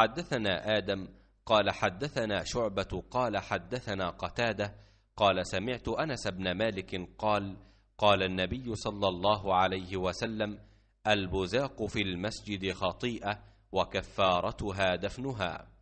حدثنا آدم قال حدثنا شعبة قال حدثنا قتادة قال سمعت أنس بن مالك قال قال النبي صلى الله عليه وسلم البزاق في المسجد خطيئة وكفارتها دفنها